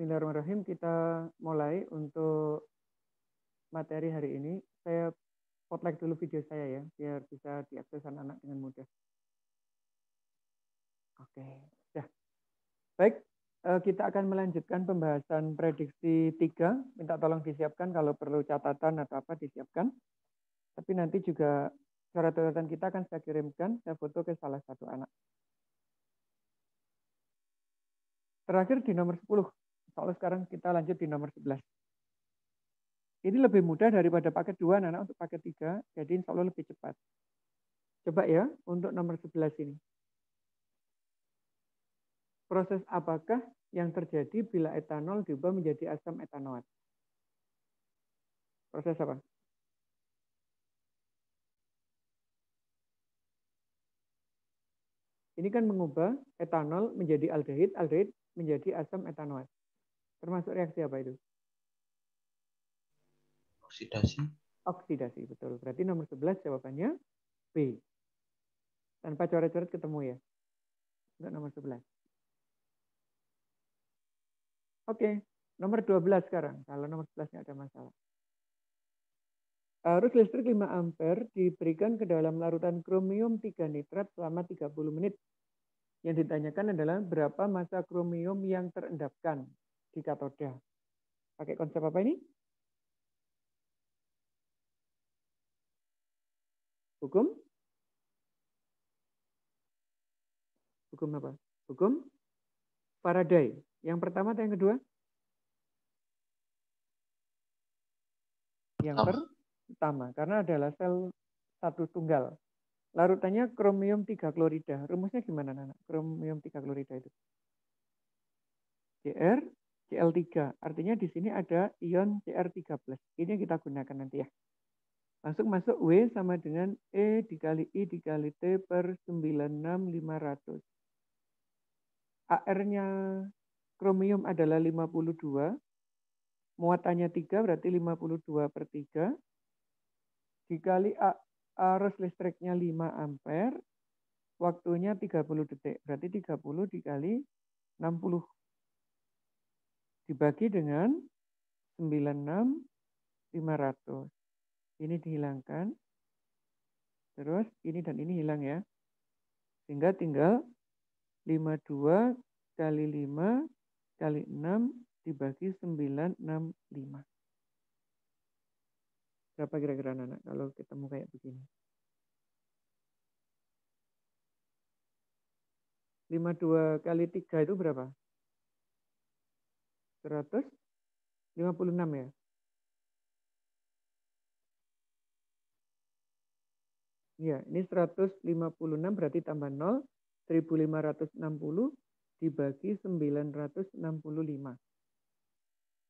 Bismillahirrahmanirrahim. Kita mulai untuk materi hari ini. Saya potluck dulu video saya ya, biar bisa diakses anak-anak dengan mudah. Oke, ya. Baik, eh, kita akan melanjutkan pembahasan prediksi tiga Minta tolong disiapkan kalau perlu catatan atau apa disiapkan. Tapi nanti juga suara coretan kita akan saya kirimkan, saya foto ke salah satu anak. Terakhir di nomor 10, kalau sekarang kita lanjut di nomor 11. Ini lebih mudah daripada paket 2, Nana, untuk paket 3. Jadi insya Allah lebih cepat. Coba ya, untuk nomor 11 ini. Proses apakah yang terjadi bila etanol diubah menjadi asam etanoat? Proses apa? Ini kan mengubah etanol menjadi aldehid, aldehid menjadi asam etanoat. Termasuk reaksi apa itu? Oksidasi. Oksidasi, betul. Berarti nomor 11 jawabannya B. Tanpa coret-coret ketemu ya. Untuk nomor 11. Oke, nomor 12 sekarang. Kalau nomor 11 ada masalah. Arus listrik 5 ampere diberikan ke dalam larutan kromium 3 nitrat selama 30 menit. Yang ditanyakan adalah berapa massa kromium yang terendapkan di katoda. Pakai konsep apa ini? Hukum? Hukum apa? Hukum Faraday. Yang pertama atau yang kedua? Yang oh. pertama, karena adalah sel satu tunggal. Larutannya kromium 3 klorida. Rumusnya gimana, Nana? Kromium 3 klorida itu. Cr Cl3. Artinya di sini ada ion Cr3+. Ini yang kita gunakan nanti ya. Langsung masuk W sama dengan E dikali I dikali T per 96500. AR-nya kromium adalah 52. Muatannya 3 berarti 52 per 3. Dikali A, arus listriknya 5 ampere. Waktunya 30 detik. Berarti 30 dikali 60 dibagi dengan 96.500. Ini dihilangkan. Terus ini dan ini hilang ya. Sehingga tinggal 52 kali 5 kali 6 dibagi 965. Berapa kira-kira anak kalau ketemu kayak begini? 52 kali 3 itu berapa? 156 ya. Ya, ini 156 berarti tambah 0, 1560 dibagi 965.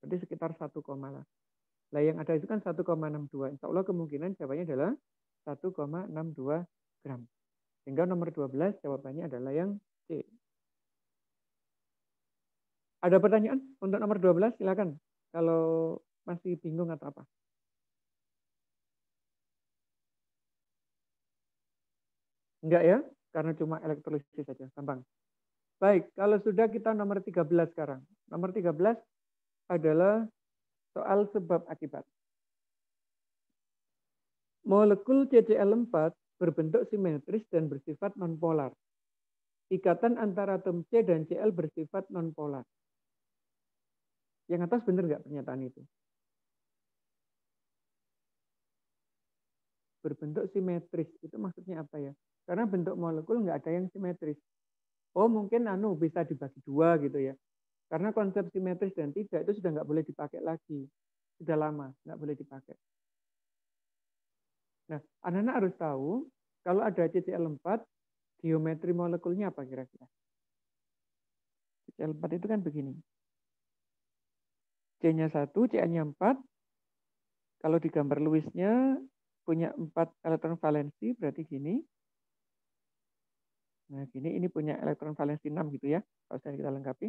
Berarti sekitar 1, lah. Nah, yang ada itu kan 1,62. Insya Allah kemungkinan jawabannya adalah 1,62 gram. Sehingga nomor 12 jawabannya adalah yang C. Ada pertanyaan untuk nomor 12? Silakan. Kalau masih bingung atau apa. Enggak ya? Karena cuma elektrolisis saja, gampang. Baik, kalau sudah kita nomor 13 sekarang. Nomor 13 adalah soal sebab akibat. Molekul CCl4 berbentuk simetris dan bersifat nonpolar. Ikatan antara atom C dan Cl bersifat nonpolar. Yang atas benar nggak pernyataan itu? Berbentuk simetris itu maksudnya apa ya? Karena bentuk molekul nggak ada yang simetris. Oh mungkin anu bisa dibagi dua gitu ya. Karena konsep simetris dan tidak itu sudah nggak boleh dipakai lagi. Sudah lama nggak boleh dipakai. Nah, anak-anak harus tahu kalau ada CCl4, geometri molekulnya apa kira-kira? CCl4 itu kan begini. C-nya 1, CN-nya 4. Kalau di gambar Lewis-nya punya 4 elektron valensi, berarti gini. Nah, gini ini punya elektron valensi 6 gitu ya, kalau saya kita lengkapi.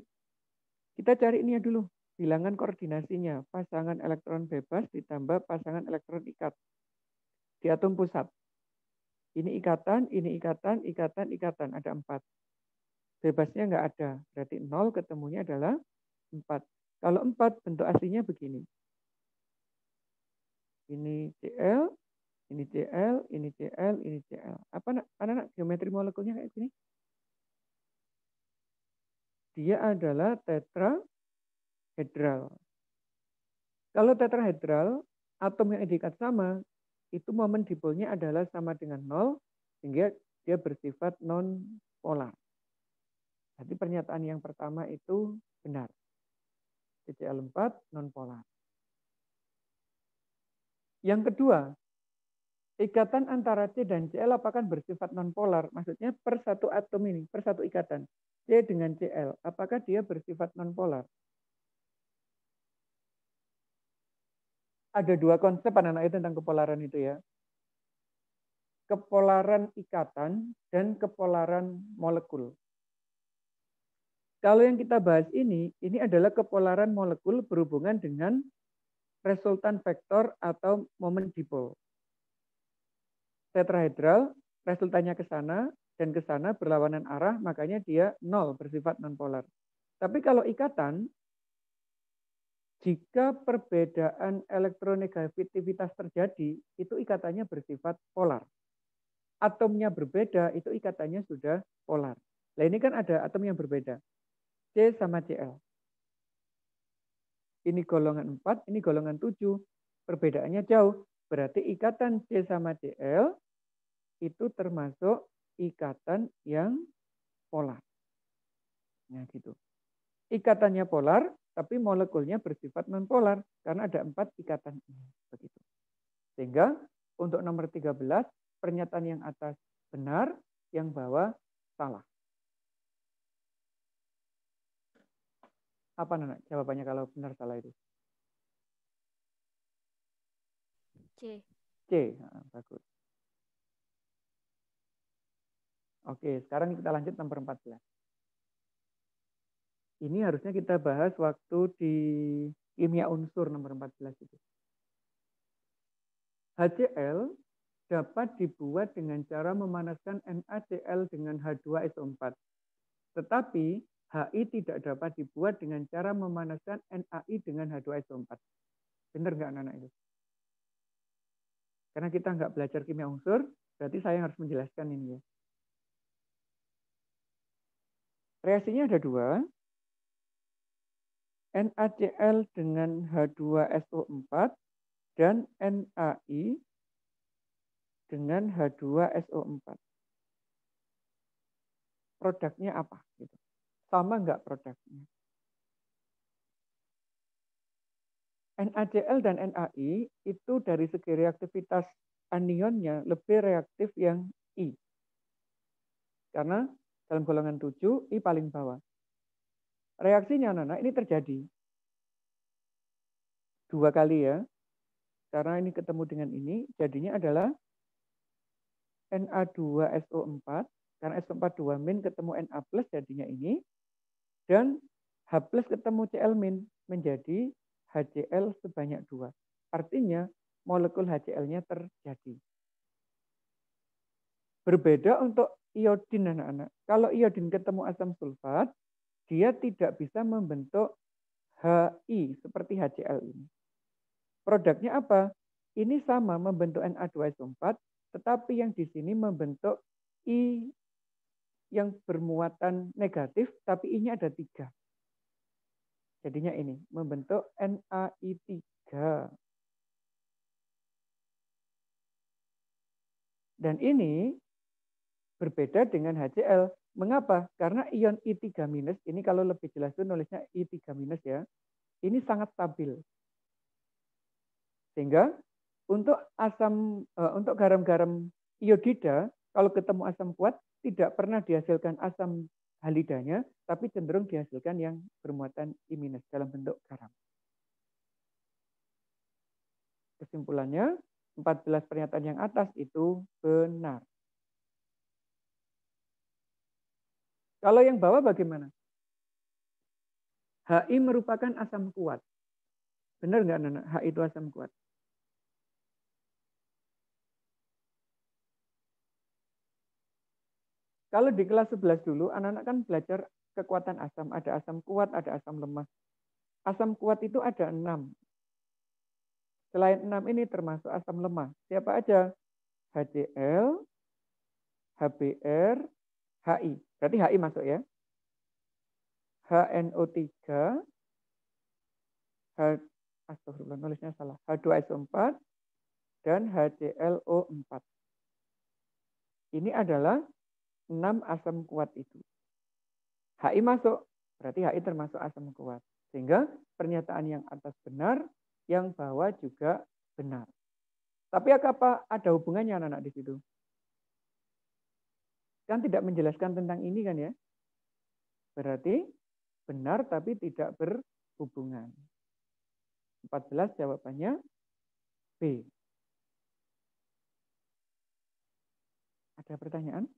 Kita cari ini ya dulu, bilangan koordinasinya, pasangan elektron bebas ditambah pasangan elektron ikat di atom pusat. Ini ikatan, ini ikatan, ikatan, ikatan, ada empat. Bebasnya nggak ada, berarti nol. ketemunya adalah empat. Kalau 4 bentuk aslinya begini. Ini Cl, ini Cl, ini Cl, ini Cl. Apa anak-anak geometri molekulnya kayak gini? Dia adalah tetrahedral. Kalau tetrahedral, atom yang dekat sama, itu momen dipolnya adalah sama dengan nol, sehingga dia bersifat non-polar. Jadi pernyataan yang pertama itu benar. GCL4 nonpolar. Yang kedua, ikatan antara C dan CL apakah bersifat nonpolar? Maksudnya per satu atom ini, per satu ikatan. C dengan CL, apakah dia bersifat nonpolar? Ada dua konsep anak-anak tentang kepolaran itu ya. Kepolaran ikatan dan kepolaran molekul. Kalau yang kita bahas ini, ini adalah kepolaran molekul berhubungan dengan resultan vektor atau momen dipol. Tetrahedral, resultannya ke sana, dan ke sana berlawanan arah, makanya dia nol, bersifat nonpolar. Tapi kalau ikatan, jika perbedaan elektronegativitas terjadi, itu ikatannya bersifat polar. Atomnya berbeda, itu ikatannya sudah polar. Nah ini kan ada atom yang berbeda. C sama CL. Ini golongan 4, ini golongan 7. Perbedaannya jauh. Berarti ikatan C sama CL itu termasuk ikatan yang polar. Nah, gitu. Ikatannya polar, tapi molekulnya bersifat nonpolar karena ada empat ikatan ini. Begitu. Sehingga untuk nomor 13, pernyataan yang atas benar, yang bawah salah. Apa Nana jawabannya kalau benar salah itu? C. C, nah, bagus. Oke, sekarang kita lanjut nomor 14. Ini harusnya kita bahas waktu di kimia unsur nomor 14 itu. HCl dapat dibuat dengan cara memanaskan NaCl dengan H2SO4. Tetapi HI tidak dapat dibuat dengan cara memanaskan NAI dengan H2SO4. Benar nggak anak-anak itu? Karena kita nggak belajar kimia unsur, berarti saya harus menjelaskan ini ya. Reaksinya ada dua. NaCl dengan H2SO4 dan NAI dengan H2SO4. Produknya apa? Gitu. Sama nggak produknya? NaCl dan NaI itu dari segi reaktivitas anionnya lebih reaktif yang I. Karena dalam golongan 7, I paling bawah. Reaksinya Nana ini terjadi. Dua kali ya. Karena ini ketemu dengan ini, jadinya adalah Na2SO4, karena SO4 2 min ketemu Na plus jadinya ini, dan H plus ketemu Cl min menjadi HCl sebanyak dua. Artinya molekul HCl-nya terjadi. Berbeda untuk iodin anak-anak. Kalau iodin ketemu asam sulfat, dia tidak bisa membentuk HI seperti HCl ini. Produknya apa? Ini sama membentuk Na2SO4, tetapi yang di sini membentuk I yang bermuatan negatif, tapi ini ada tiga. Jadinya ini, membentuk NAI3. Dan ini berbeda dengan HCl. Mengapa? Karena ion I3- ini kalau lebih jelas itu nulisnya I3- ya. Ini sangat stabil. Sehingga untuk asam eh, untuk garam-garam iodida kalau ketemu asam kuat tidak pernah dihasilkan asam halidanya, tapi cenderung dihasilkan yang bermuatan imines dalam bentuk garam. Kesimpulannya, 14 pernyataan yang atas itu benar. Kalau yang bawah bagaimana? HI merupakan asam kuat. Benar nggak, Nana? HI itu asam kuat. Kalau di kelas 11 dulu, anak-anak kan belajar kekuatan asam. Ada asam kuat, ada asam lemah. Asam kuat itu ada enam. Selain enam ini termasuk asam lemah. Siapa aja? HCl, HBr, HI. Berarti HI masuk ya. HNO3, H, astagfirullah nulisnya salah, H2SO4, dan HClO4. Ini adalah enam asam kuat itu. HI masuk, berarti HI termasuk asam kuat. Sehingga pernyataan yang atas benar, yang bawah juga benar. Tapi apa ada hubungannya anak-anak di situ? Kan tidak menjelaskan tentang ini kan ya. Berarti benar tapi tidak berhubungan. 14 jawabannya B. Ada pertanyaan?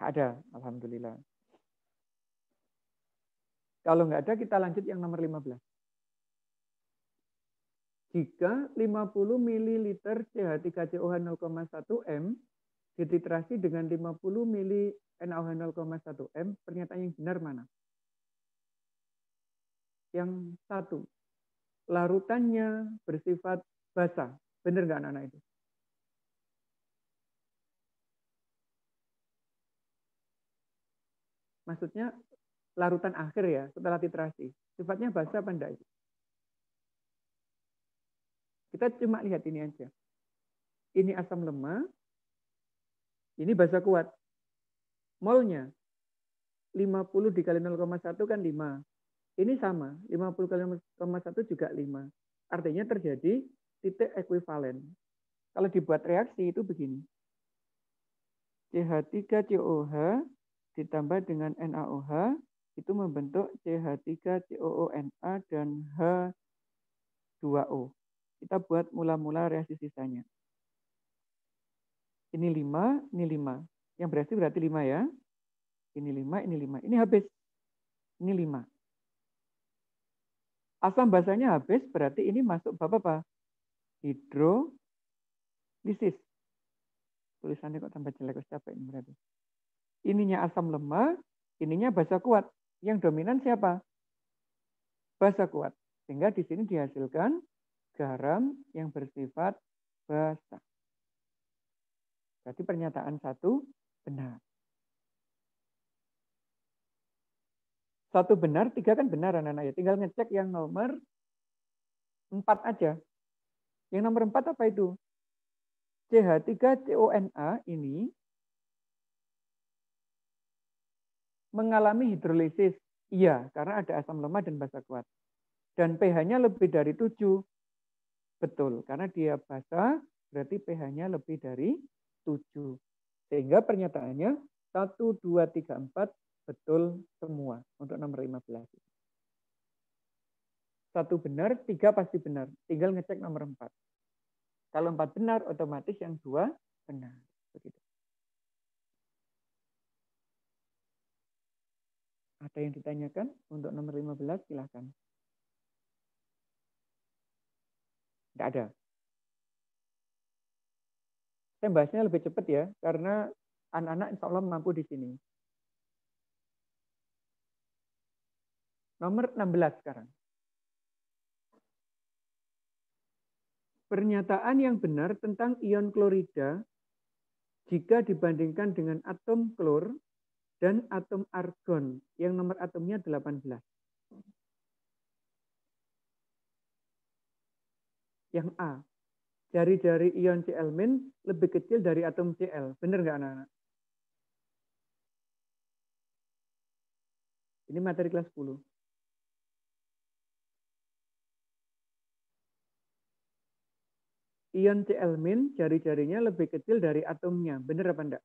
ada, alhamdulillah. Kalau nggak ada, kita lanjut yang nomor 15. Jika 50 ml CH3COH 0,1 M dititrasi dengan 50 ml NaOH 0,1 M, pernyataan yang benar mana? Yang satu, larutannya bersifat basah. Benar nggak anak-anak itu? Maksudnya larutan akhir ya, setelah titrasi. Sifatnya basah apa enggak? Kita cuma lihat ini aja. Ini asam lemah, ini basa kuat. Molnya 50 dikali 0,1 kan 5. Ini sama, 50 kali 0,1 juga 5. Artinya terjadi titik ekuivalen. Kalau dibuat reaksi itu begini. CH3COH ditambah dengan NaOH itu membentuk CH3COONA dan H2O. Kita buat mula-mula reaksi sisanya. Ini 5, ini 5. Yang berarti berarti 5 ya. Ini 5, ini 5. Ini habis. Ini 5. Asam basahnya habis berarti ini masuk bab apa? Hidrolisis. Tulisannya kok tambah jelek, capek ini berarti ininya asam lemak, ininya basa kuat. Yang dominan siapa? Basa kuat. Sehingga di sini dihasilkan garam yang bersifat basa. Jadi pernyataan satu benar. Satu benar, tiga kan benar anak-anak ya. Tinggal ngecek yang nomor empat aja. Yang nomor empat apa itu? CH3CONA ini mengalami hidrolisis? Iya, karena ada asam lemah dan basa kuat. Dan pH-nya lebih dari 7. Betul, karena dia basa berarti pH-nya lebih dari 7. Sehingga pernyataannya 1, 2, 3, 4 betul semua untuk nomor 15. Satu benar, tiga pasti benar. Tinggal ngecek nomor 4. Kalau 4 benar, otomatis yang dua benar. Begitu. Ada yang ditanyakan untuk nomor 15? Silahkan. Tidak ada. Saya bahasnya lebih cepat ya, karena anak-anak insya Allah mampu di sini. Nomor 16 sekarang. Pernyataan yang benar tentang ion klorida jika dibandingkan dengan atom klor dan atom argon yang nomor atomnya 18. Yang A, jari-jari ion Cl min lebih kecil dari atom Cl. Benar nggak anak-anak? Ini materi kelas 10. Ion Cl min jari-jarinya lebih kecil dari atomnya. Benar apa enggak?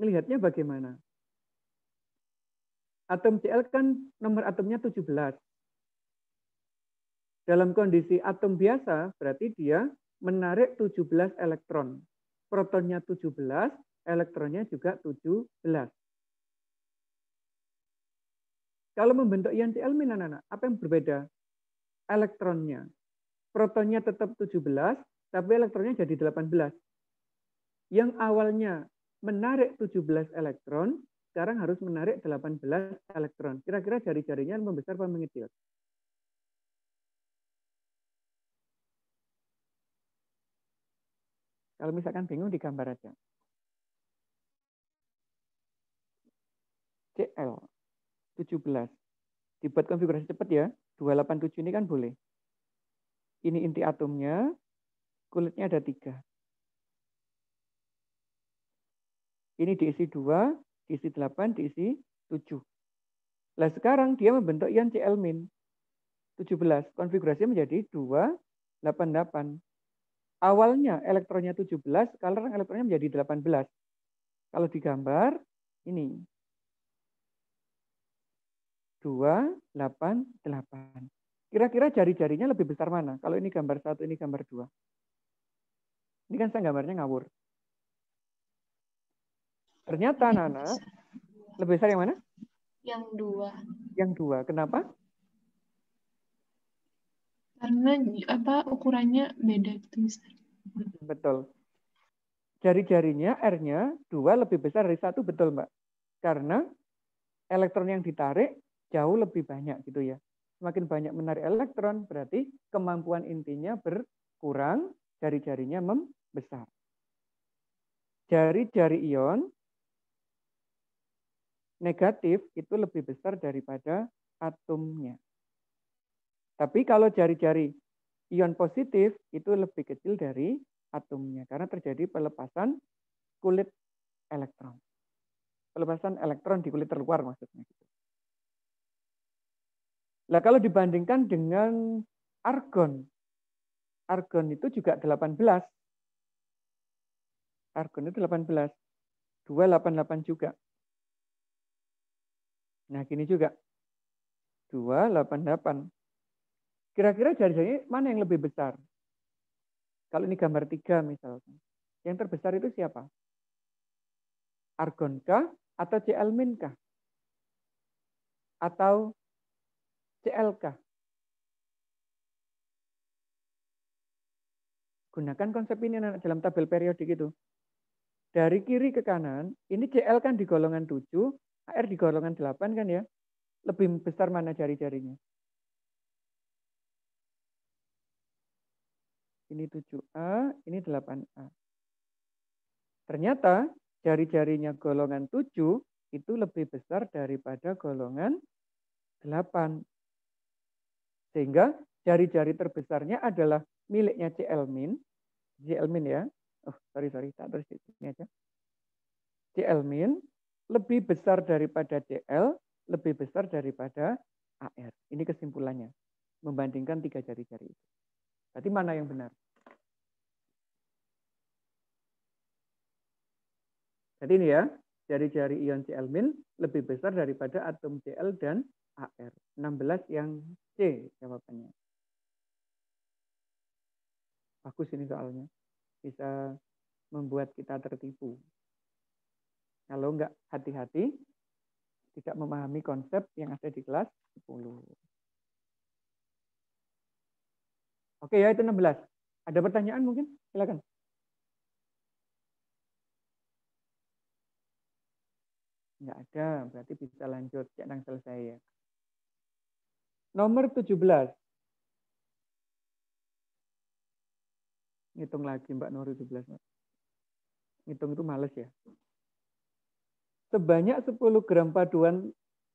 melihatnya bagaimana? Atom Cl kan nomor atomnya 17. Dalam kondisi atom biasa, berarti dia menarik 17 elektron. Protonnya 17, elektronnya juga 17. Kalau membentuk ion Cl, anak-anak, apa yang berbeda? Elektronnya. Protonnya tetap 17, tapi elektronnya jadi 18. Yang awalnya menarik 17 elektron, sekarang harus menarik 18 elektron. Kira-kira jari-jarinya membesar apa mengecil? Kalau misalkan bingung, di gambar aja. CL 17. Dibuat konfigurasi cepat ya. 287 ini kan boleh. Ini inti atomnya, kulitnya ada tiga. Ini diisi 2, diisi 8, diisi 7. Nah sekarang dia membentuk ion Cl min 17. Konfigurasinya menjadi 2, 8, 8. Awalnya elektronnya 17, sekarang elektronnya menjadi 18. Kalau digambar, ini. 2, 8, 8. Kira-kira jari-jarinya lebih besar mana? Kalau ini gambar satu, ini gambar dua. Ini kan saya gambarnya ngawur. Ternyata iya, Nana lebih besar yang mana? Yang dua. Yang dua. Kenapa? Karena apa ukurannya beda gitu hmm, Betul. Jari-jarinya R-nya dua lebih besar dari satu betul Mbak. Karena elektron yang ditarik jauh lebih banyak gitu ya. Semakin banyak menarik elektron berarti kemampuan intinya berkurang, jari-jarinya membesar. Jari-jari ion negatif itu lebih besar daripada atomnya. Tapi kalau jari-jari ion positif itu lebih kecil dari atomnya karena terjadi pelepasan kulit elektron. Pelepasan elektron di kulit terluar maksudnya. Nah, kalau dibandingkan dengan argon, argon itu juga 18. Argon itu 18. 288 juga. Nah, gini juga. 288. Kira-kira jari-jari mana yang lebih besar? Kalau ini gambar tiga misalnya Yang terbesar itu siapa? Argonkah atau CL kah? Atau kah? Gunakan konsep ini anak-anak dalam tabel periodik itu. Dari kiri ke kanan, ini CL kan di golongan 7, HR di golongan 8 kan ya, lebih besar mana jari-jarinya? Ini 7A, ini 8A. Ternyata jari-jarinya golongan 7 itu lebih besar daripada golongan 8. Sehingga jari-jari terbesarnya adalah miliknya CL Min. CL Min ya. Oh, sorry, sorry. Tak terus ini aja. CL Min lebih besar daripada DL, lebih besar daripada AR. Ini kesimpulannya. Membandingkan tiga jari-jari itu. Berarti mana yang benar? Jadi ini ya, jari-jari ion Cl lebih besar daripada atom Cl dan AR. 16 yang C jawabannya. Bagus ini soalnya. Bisa membuat kita tertipu. Kalau enggak hati-hati, tidak memahami konsep yang ada di kelas 10. Oke ya, itu 16. Ada pertanyaan mungkin? Silakan. Enggak ada, berarti bisa lanjut. Jangan selesai ya. Nomor 17. Ngitung lagi Mbak belas, 17. Ngitung itu males ya sebanyak 10 gram paduan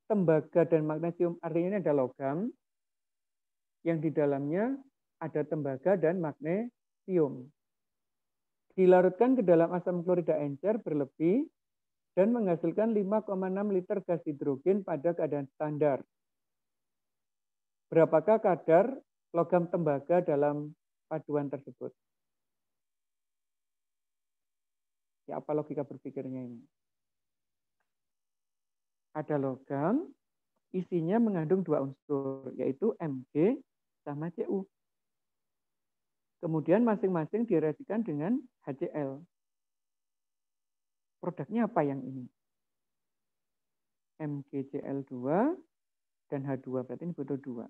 tembaga dan magnesium. Artinya ini ada logam yang di dalamnya ada tembaga dan magnesium. Dilarutkan ke dalam asam klorida encer berlebih dan menghasilkan 5,6 liter gas hidrogen pada keadaan standar. Berapakah kadar logam tembaga dalam paduan tersebut? Ya, apa logika berpikirnya ini? ada logam, isinya mengandung dua unsur, yaitu Mg sama Cu. Kemudian masing-masing direaksikan dengan HCl. Produknya apa yang ini? MgCl2 dan H2, berarti ini butuh dua.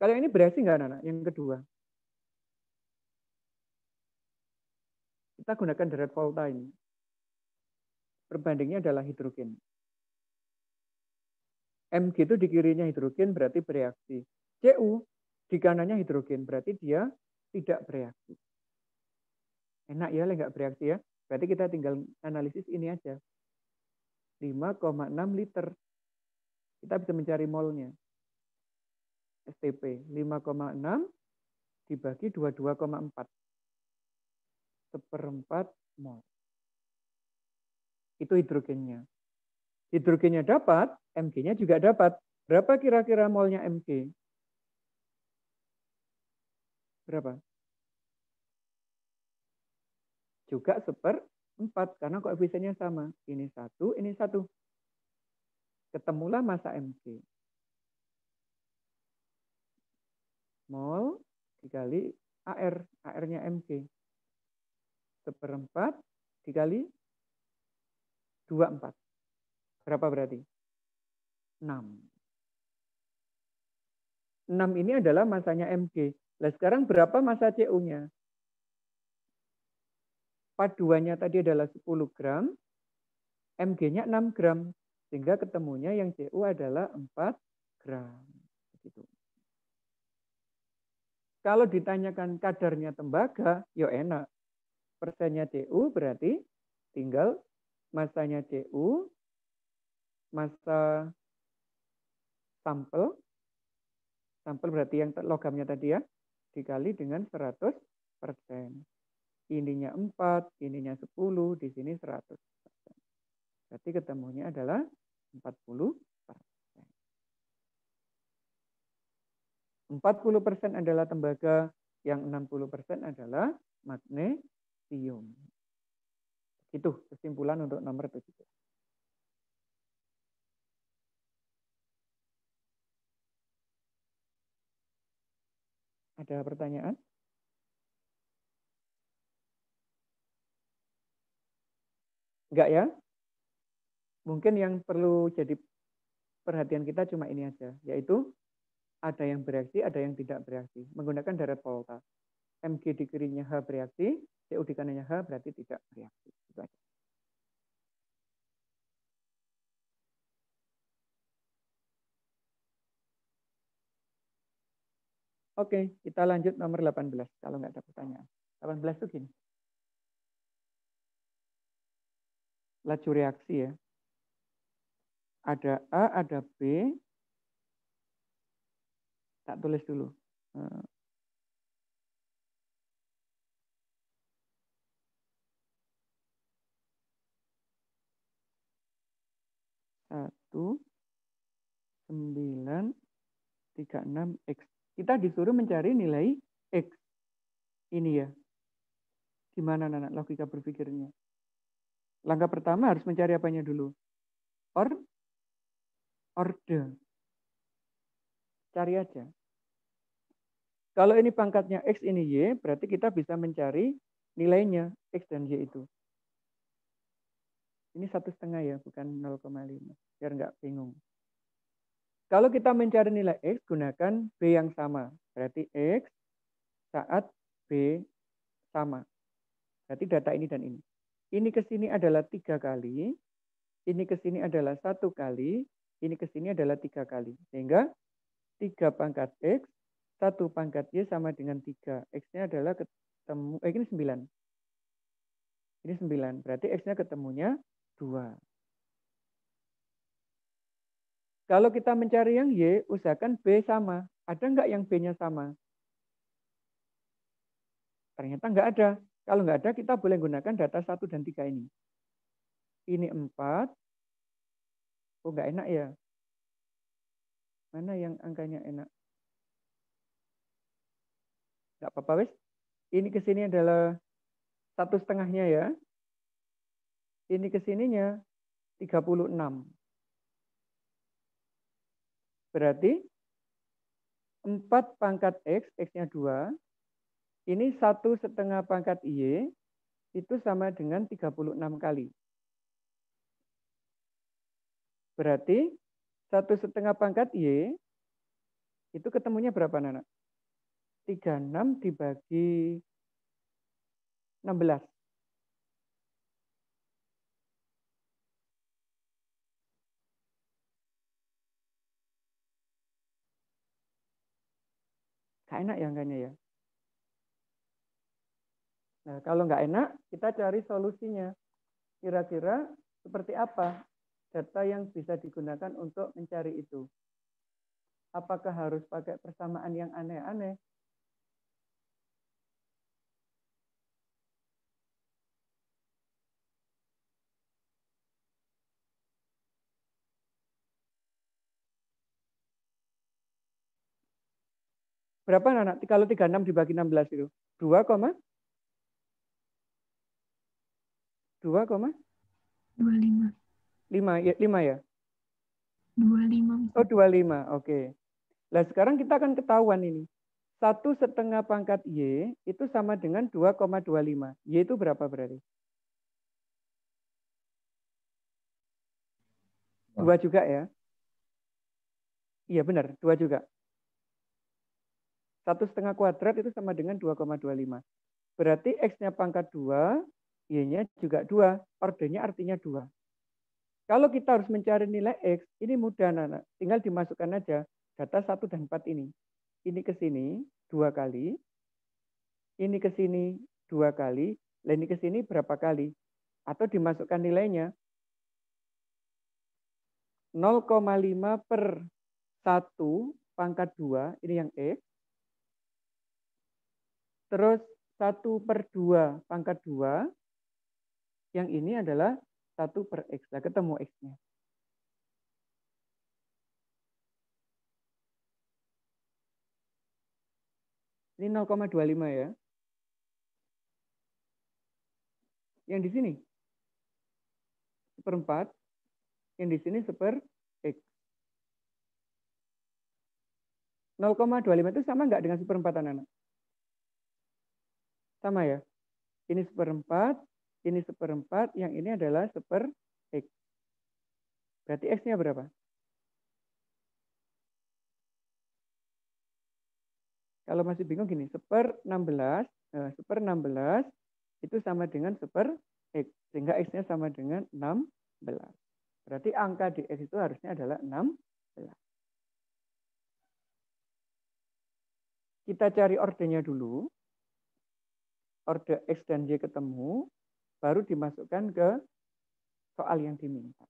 Kalau ini berhasil enggak anak-anak? Yang kedua. Kita gunakan deret volta ini. Perbandingnya adalah hidrogen. MG itu di kirinya hidrogen berarti bereaksi. CU di kanannya hidrogen berarti dia tidak bereaksi. Enak ya, enggak bereaksi ya. Berarti kita tinggal analisis ini aja. 5,6 liter. Kita bisa mencari molnya. STP 5,6 dibagi 22,4. Seperempat mol. Itu hidrogennya. Hidrogennya dapat, Mg-nya juga dapat. Berapa kira-kira molnya Mg? Berapa? Juga seper 4, karena koefisiennya sama. Ini satu, ini satu. Ketemulah masa Mg. Mol dikali AR, AR-nya Mg. Seperempat dikali 24. Berapa berarti? 6. 6 ini adalah masanya MG. Nah, sekarang berapa masa CU-nya? Paduannya tadi adalah 10 gram, MG-nya 6 gram, sehingga ketemunya yang CU adalah 4 gram. Begitu. Kalau ditanyakan kadarnya tembaga, ya enak. Persennya CU berarti tinggal masanya CU masa sampel. Sampel berarti yang logamnya tadi ya, dikali dengan 100 persen. Ininya 4, ininya 10, di sini 100 persen. Berarti ketemunya adalah 40 persen. 40 persen adalah tembaga, yang 60 persen adalah magnesium. Itu kesimpulan untuk nomor 17. Ada pertanyaan? Enggak ya? Mungkin yang perlu jadi perhatian kita cuma ini aja, yaitu ada yang bereaksi, ada yang tidak bereaksi. Menggunakan darat Volta. Mg di kirinya H bereaksi, CU di kanannya H berarti tidak bereaksi. Itu aja. Oke, kita lanjut nomor 18 kalau nggak ada pertanyaan. 18 itu gini. Laju reaksi ya. Ada A, ada B. Tak tulis dulu. Eh. Satu, sembilan, tiga enam X. Kita disuruh mencari nilai X. Ini ya. Gimana anak logika berpikirnya? Langkah pertama harus mencari apanya dulu? Or, order. Cari aja. Kalau ini pangkatnya X, ini Y, berarti kita bisa mencari nilainya X dan Y itu. Ini satu setengah ya, bukan 0,5. Biar nggak bingung. Kalau kita mencari nilai X, gunakan B yang sama. Berarti X saat B sama. Berarti data ini dan ini. Ini ke sini adalah tiga kali. Ini ke sini adalah satu kali. Ini ke sini adalah tiga kali. Sehingga 3 pangkat X, 1 pangkat Y sama dengan 3. X-nya adalah ketemu, eh, ini 9. Ini 9, berarti X-nya ketemunya 2. Kalau kita mencari yang Y, usahakan B sama. Ada enggak yang B-nya sama? Ternyata enggak ada. Kalau enggak ada, kita boleh gunakan data 1 dan 3 ini. Ini 4. Oh, enggak enak ya? Mana yang angkanya enak? Enggak apa-apa, wes Ini ke sini adalah satu setengahnya ya. Ini ke sininya 36. Berarti 4 pangkat X, X-nya 2, ini satu setengah pangkat Y, itu sama dengan 36 kali. Berarti satu setengah pangkat Y, itu ketemunya berapa, Nana? 36 dibagi 16. Gak enak ya enggaknya ya? Nah, kalau nggak enak, kita cari solusinya. Kira-kira seperti apa data yang bisa digunakan untuk mencari itu? Apakah harus pakai persamaan yang aneh-aneh? Berapa anak? Kalau 36 dibagi 16 itu? 2, 2, 25. 5 ya, 5 ya? 25. Oh, 25. Oke. Okay. Nah, sekarang kita akan ketahuan ini. Satu setengah pangkat Y itu sama dengan 2,25. Y itu berapa berarti? Dua juga ya? Iya benar, dua juga. Satu setengah kuadrat itu sama dengan 2,25. Berarti X-nya pangkat 2, Y-nya juga 2. Ordernya artinya 2. Kalau kita harus mencari nilai X, ini mudah, anak. anak Tinggal dimasukkan aja data 1 dan 4 ini. Ini ke sini dua kali, ini ke sini dua kali, dan ini ke sini berapa kali. Atau dimasukkan nilainya. 0,5 per 1 pangkat 2, ini yang X, Terus 1 per 2 pangkat 2, yang ini adalah 1 per X. Nah, ketemu X-nya. Ini 0,25 ya. Yang di sini 1 per 4. yang di sini 1 per X. 0,25 itu sama nggak dengan 1 per 4 anak-anak? Sama ya. Ini seperempat, ini seperempat, yang ini adalah seper X. Berarti X-nya berapa? Kalau masih bingung gini, seper 16, eh, seper 16 itu sama dengan seper X. Sehingga X-nya sama dengan 16. Berarti angka di X itu harusnya adalah 16. Kita cari ordernya dulu order X dan Y ketemu, baru dimasukkan ke soal yang diminta.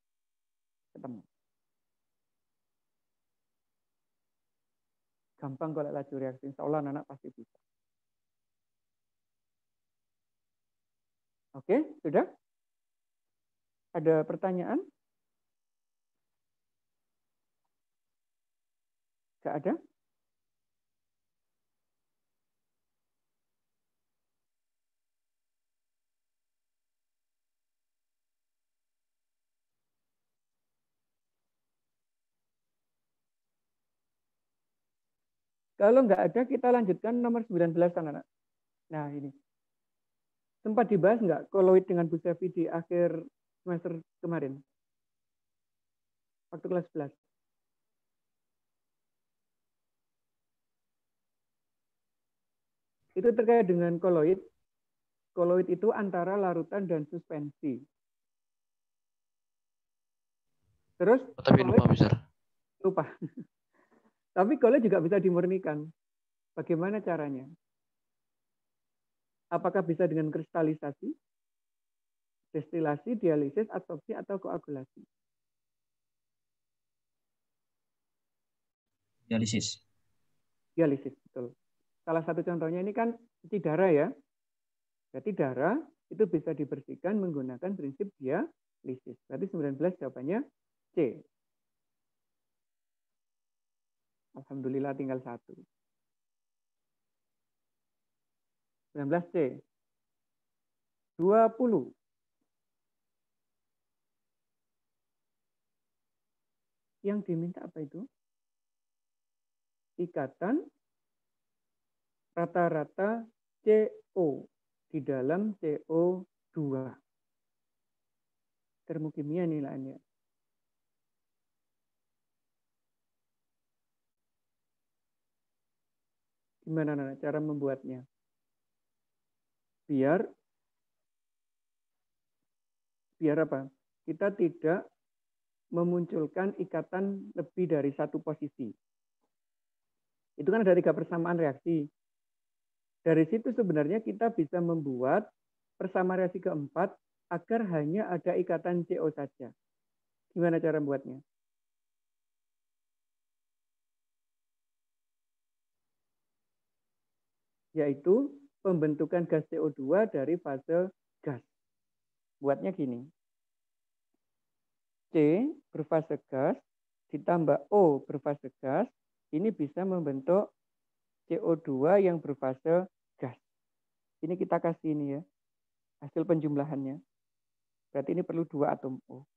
Ketemu. Gampang kalau laju reaksi, insya Allah anak, -anak pasti bisa. Oke, sudah? Ada pertanyaan? Gak ada? Kalau nggak ada, kita lanjutkan nomor 19, kan anak Nah, ini. Sempat dibahas nggak koloid dengan Bu video di akhir semester kemarin? Waktu kelas 11. Itu terkait dengan koloid. Koloid itu antara larutan dan suspensi. Terus, oh, tapi lupa, besar. Lupa. Tapi kalau juga bisa dimurnikan. Bagaimana caranya? Apakah bisa dengan kristalisasi, destilasi, dialisis, adsorpsi, atau koagulasi? Dialisis. Dialisis, betul. Salah satu contohnya ini kan cuci darah ya. Berarti darah itu bisa dibersihkan menggunakan prinsip dialisis. Berarti 19 jawabannya C. Alhamdulillah tinggal satu. 19C. 20. Yang diminta apa itu? Ikatan rata-rata CO di dalam CO2. Termokimia nilainya. Gimana Nana cara membuatnya? Biar biar apa? Kita tidak memunculkan ikatan lebih dari satu posisi. Itu kan ada tiga persamaan reaksi. Dari situ sebenarnya kita bisa membuat persamaan reaksi keempat agar hanya ada ikatan CO saja. Gimana cara membuatnya? yaitu pembentukan gas CO2 dari fase gas. Buatnya gini. C berfase gas ditambah O berfase gas, ini bisa membentuk CO2 yang berfase gas. Ini kita kasih ini ya, hasil penjumlahannya. Berarti ini perlu dua atom O.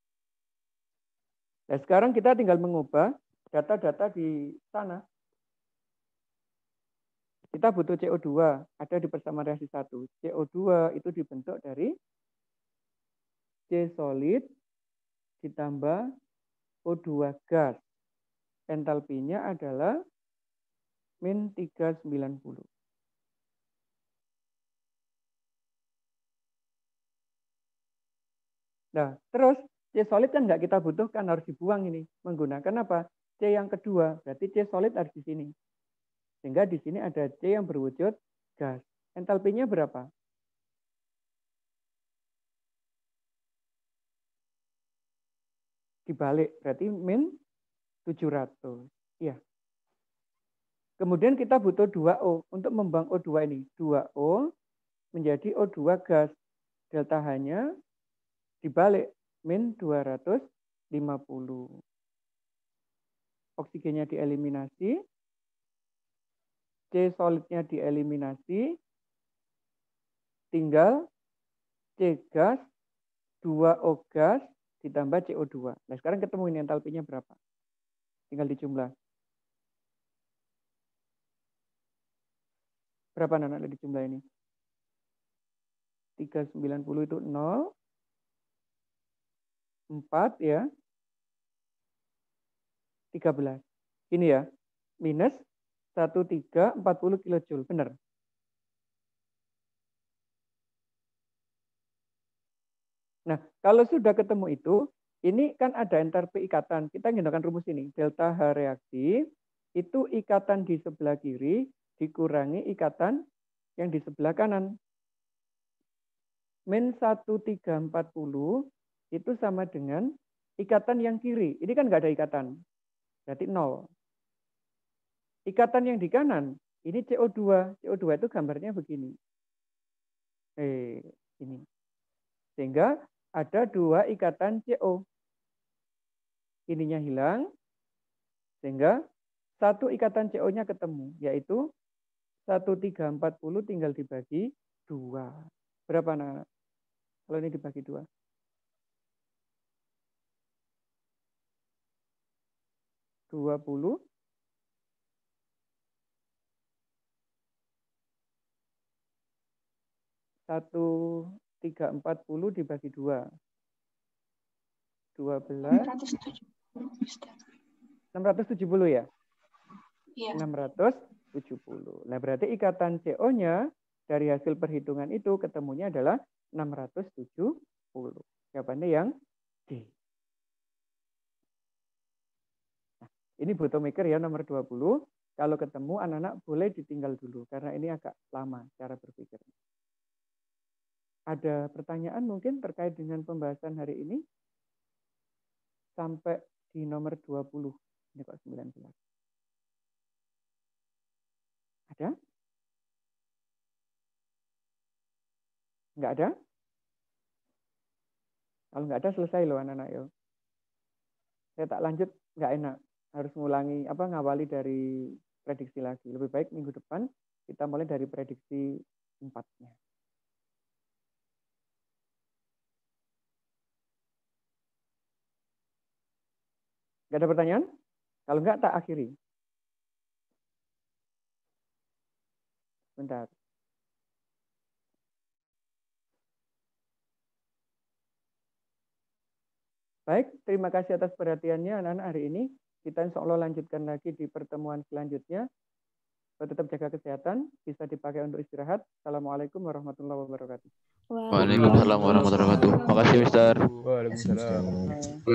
Nah sekarang kita tinggal mengubah data-data di sana kita butuh CO2, ada di persamaan reaksi 1. CO2 itu dibentuk dari C solid ditambah O2 gas. Entalpinya adalah min 390. Nah, terus C solid kan nggak kita butuhkan, harus dibuang ini. Menggunakan apa? C yang kedua, berarti C solid harus di sini. Sehingga di sini ada C yang berwujud gas. Entalpinya berapa? Dibalik, berarti min 700. Iya. Kemudian kita butuh 2O untuk membang O2 ini. 2O menjadi O2 gas. Delta hanya dibalik, min 250. Oksigennya dieliminasi, C solidnya dieliminasi, tinggal C gas, 2O gas, ditambah CO2. Nah sekarang ketemu ini entalpinya berapa. Tinggal dijumlah. Berapa anak dari jumlah ini? 390 itu 0. 4 ya. 13. Ini ya. Minus 1340 kilojoule. Benar. Nah, kalau sudah ketemu itu, ini kan ada entalpi ikatan. Kita menggunakan rumus ini. Delta H reaksi itu ikatan di sebelah kiri dikurangi ikatan yang di sebelah kanan. Min 1340 itu sama dengan ikatan yang kiri. Ini kan gak ada ikatan. Berarti nol. Ikatan yang di kanan, ini CO2. CO2 itu gambarnya begini. Eh, ini. Sehingga ada dua ikatan CO. Ininya hilang, sehingga satu ikatan CO-nya ketemu, yaitu 1340 tinggal dibagi dua. Berapa anak-anak? Kalau ini dibagi dua. Dua puluh 1, 3, 40 dibagi 2. 12. 670 670 ya? Iya. 670. Nah, berarti ikatan CO-nya dari hasil perhitungan itu ketemunya adalah 670. Jawabannya yang D. Nah, ini butuh mikir ya nomor 20. Kalau ketemu anak-anak boleh ditinggal dulu karena ini agak lama cara berpikirnya ada pertanyaan mungkin terkait dengan pembahasan hari ini sampai di nomor 20. Ini kok 19. Ada? Enggak ada? Kalau enggak ada selesai loh anak-anak yo. Ya. Saya tak lanjut enggak enak. Harus mengulangi apa ngawali dari prediksi lagi. Lebih baik minggu depan kita mulai dari prediksi empatnya. Gak ada pertanyaan? Kalau enggak, tak akhiri. Bentar. Baik, terima kasih atas perhatiannya anak-anak hari ini. Kita insya Allah lanjutkan lagi di pertemuan selanjutnya. Tetap jaga kesehatan, bisa dipakai untuk istirahat. Assalamualaikum warahmatullahi wabarakatuh. Waalaikumsalam warahmatullahi wabarakatuh. Makasih, Mister. Waalaikumsalam.